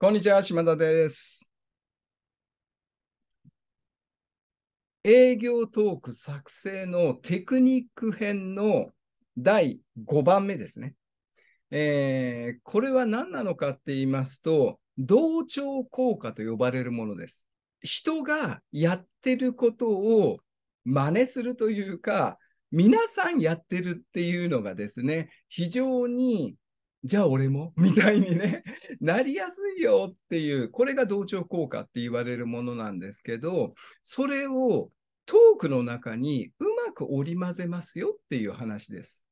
こんにちは、島田です。営業トーク作成のテクニック編の第5番目ですね。えー、これは何なのかって言いますと、同調効果と呼ばれるものです。人がやってることを真似するというか、皆さんやってるっていうのがですね、非常にじゃあ俺も みたいにねなりやすいよっていう、これが同調効果って言われるものなんですけど、それをトークの中にうまく織り交ぜますよっていう話です。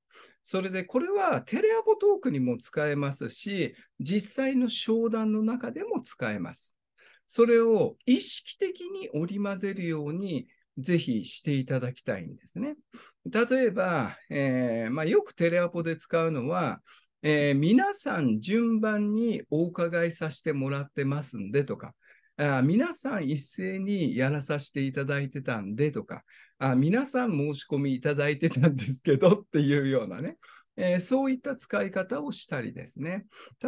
それでこれはテレアポトークにも使えますし、実際の商談の中でも使えます。それを意識的に織り交ぜるように、ぜひしていただきたいんですね。例えば、えー、まあ、よくテレアポで使うのは、えー、皆さん順番にお伺いさせてもらってますんでとか、あ皆さん一斉にやらさせていただいてたんでとかあ、皆さん申し込みいただいてたんですけどっていうようなね、えー、そういった使い方をしたりですね。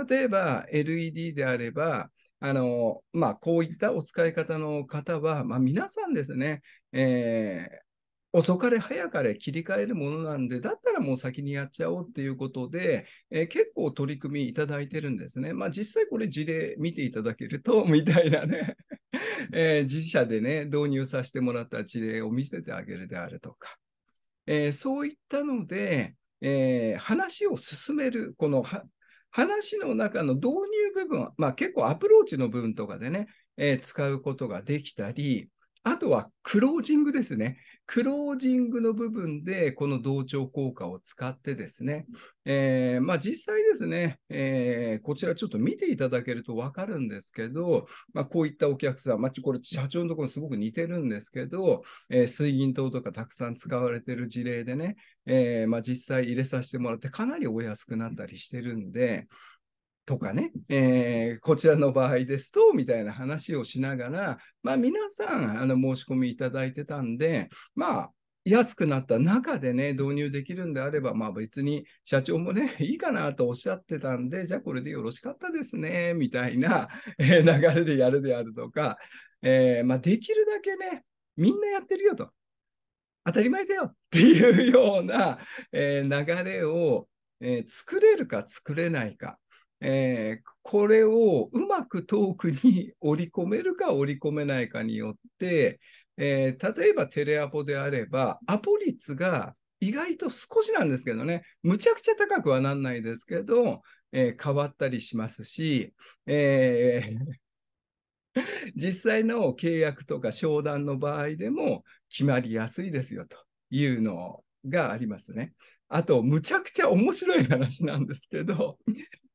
例えば LED であれば、あのまあ、こういったお使い方の方は、まあ、皆さんですね、えー遅かれ早かれ切り替えるものなんで、だったらもう先にやっちゃおうっていうことで、えー、結構取り組みいただいてるんですね。まあ実際これ事例見ていただけると、みたいなね、えー、自社でね、導入させてもらった事例を見せてあげるであるとか、えー、そういったので、え話を進める、この話の中の導入部分、まあ結構アプローチの部分とかでね、え使うことができたり、あとはクロージングですね。クロージングの部分で、この同調効果を使ってですね、えー、まあ、実際ですね、えー、こちらちょっと見ていただけると分かるんですけど、まあ、こういったお客さん、まあ、これ社長のところにすごく似てるんですけど、えー、水銀灯とかたくさん使われてる事例でね、えまあ、実際入れさせてもらってかなりお安くなったりしてるんで、とかね、えー、こちらの場合ですと、みたいな話をしながら、まあ、皆さんあの申し込みいただいてたんで、まあ、安くなった中でね、導入できるんであれば、まあ別に社長もね、いいかなとおっしゃってたんで、じゃあこれでよろしかったですね、みたいな、え流れでやるであるとか、えー、まあ、できるだけね、みんなやってるよと、当たり前だよっていうような、えー、流れを、え作れるか作れないか、えー、これをうまくトークに織り込めるか織り込めないかによって、えー、例えばテレアポであれば、アポ率が意外と少しなんですけどね、むちゃくちゃ高くはなんないですけど、えー、変わったりしますし、えー、実際の契約とか商談の場合でも決まりやすいですよというのがありますね。あと、むちゃくちゃ面白い話なんですけど、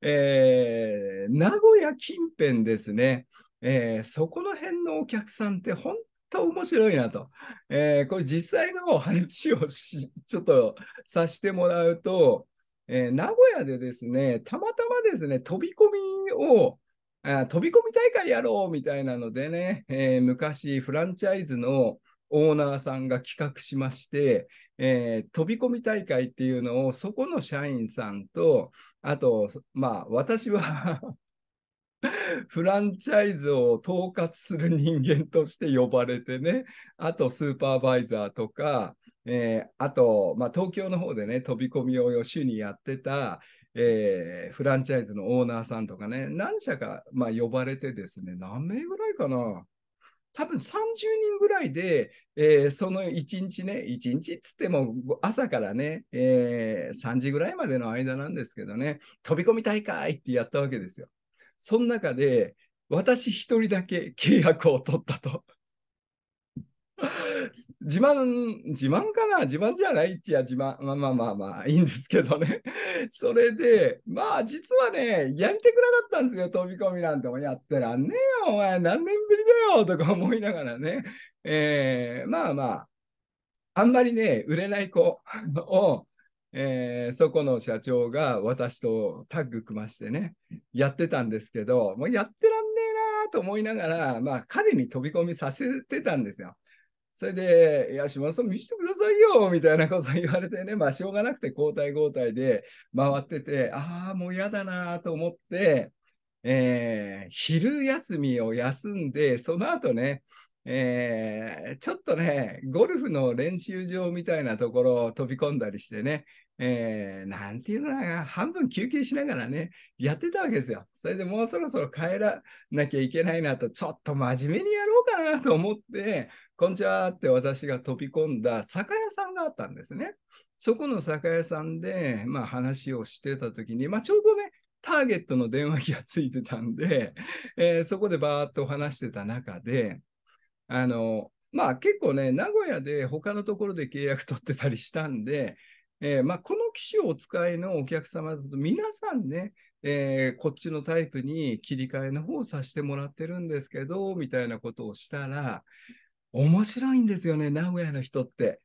えー、名古屋近辺ですね、えー、そこの辺のお客さんって本当面白いなと、えー、これ実際の話をちょっとさせてもらうと、え名古屋でですね、たまたまですね、飛び込みをあ飛び込み大会やろうみたいなのでね、え昔フランチャイズの、オーナーさんが企画しまして、えー、飛び込み大会っていうのをそこの社員さんとあとまあ私は フランチャイズを統括する人間として呼ばれてねあとスーパーバイザーとか、えー、あと、まあ、東京の方でね飛び込みを主にやってた、えー、フランチャイズのオーナーさんとかね何社か、まあ、呼ばれてですね何名ぐらいかな多分30人ぐらいで、えー、その1日ね、1日っつっても朝からね、えー、3時ぐらいまでの間なんですけどね、飛び込み大会ってやったわけですよ。その中で、私一人だけ契約を取ったと。自慢、自慢かな自慢じゃないっちゃ自慢。まあまあまあまあ、いいんですけどね。それで、まあ実はね、やりたくなかったんですよ、飛び込みなんて。やってらんねえよ、お前、何年ぶりだよ、とか思いながらね。えー、まあまあ、あんまりね、売れない子 を、えー、そこの社長が私とタッグ組ましてね、やってたんですけど、もうやってらんねえなと思いながら、まあ彼に飛び込みさせてたんですよ。それで、いや、島田さん見せてくださいよ、みたいなこと言われてね、まあ、しょうがなくて交代交代で回ってて、ああ、もう嫌だなと思って、えー、昼休みを休んで、その後ね、えー、ちょっとね、ゴルフの練習場みたいなところを飛び込んだりしてね、えー、なんていうのかな、半分休憩しながらね、やってたわけですよ。それでもうそろそろ帰らなきゃいけないなと、ちょっと真面目にやろうかなと思って、こんにちはって私が飛び込んだ酒屋さんがあったんですね。そこの酒屋さんで、まあ、話をしてた時に、まあ、ちょうどね、ターゲットの電話機がついてたんで、えー、そこでバーっと話してた中で、あの、まあ結構ね、名古屋で他のところで契約取ってたりしたんで、えー、まあ、この機種をお使いのお客様だと、皆さんね、えー、こっちのタイプに切り替えの方をさせてもらってるんですけど、みたいなことをしたら、面白いんですよね、名古屋の人って。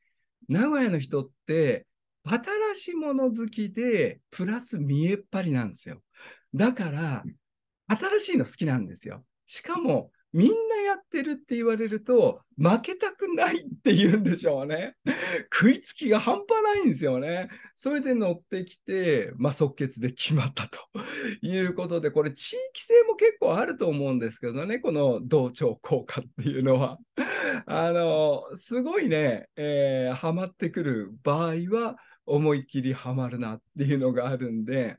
名古屋の人って、新しいもの好きで、プラス見えっ張りなんですよ。だから、新しいの好きなんですよ。しかも、みんなやってるって言われると、負けたくないって言うんでしょうね。食いつきが半端ないんですよね。それで乗ってきて、まあ、即決で決まったということで、これ地域性も結構あると思うんですけどね、この同調効果っていうのは。あの、すごいね、えー、ハマってくる場合は、思いっきりハマるなっていうのがあるんで、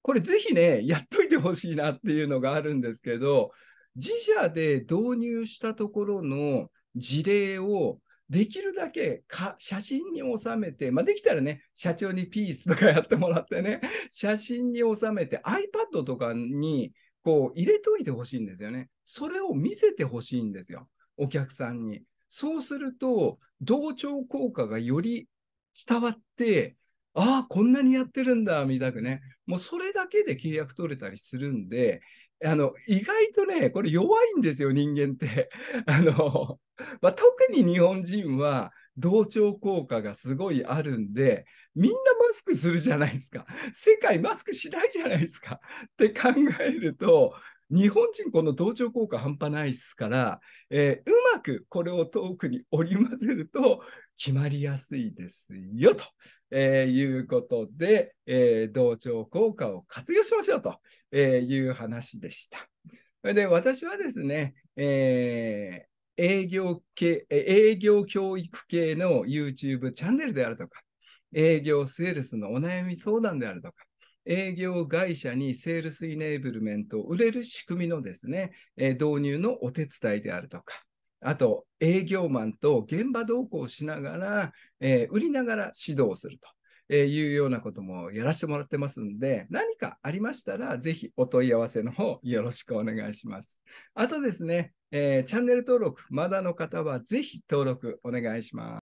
これぜひね、やっといてほしいなっていうのがあるんですけど、自社で導入したところの事例をできるだけか写真に収めて、まあ、できたらね、社長にピースとかやってもらってね、写真に収めて iPad とかにこう入れといてほしいんですよね。それを見せてほしいんですよ、お客さんに。そうすると、同調効果がより伝わって、ああ、こんなにやってるんだ、みたいなね。もうそれだけで契約取れたりするんで、あの、意外とね、これ弱いんですよ、人間って。あの、まあ、特に日本人は、同調効果がすごいあるんで、みんなマスクするじゃないですか。世界マスクしないじゃないですか。って考えると、日本人この同調効果半端ないですから、えー、うまくこれをトークに織り交ぜると決まりやすいですよと、えー、いうことで、えー、同調効果を活用しましょうと、えいう話でした。で私はですね、え営業系、営業教育系の YouTube チャンネルであるとか、営業セールスのお悩み相談であるとか、営業会社にセールスイネーブルメントを売れる仕組みのですね、え導入のお手伝いであるとか、あと営業マンと現場同行しながら、え売りながら指導すると。えいうようなこともやらせてもらってますんで、何かありましたら、ぜひお問い合わせの方、よろしくお願いします。あとですね、えー、チャンネル登録、まだの方は、ぜひ登録お願いします。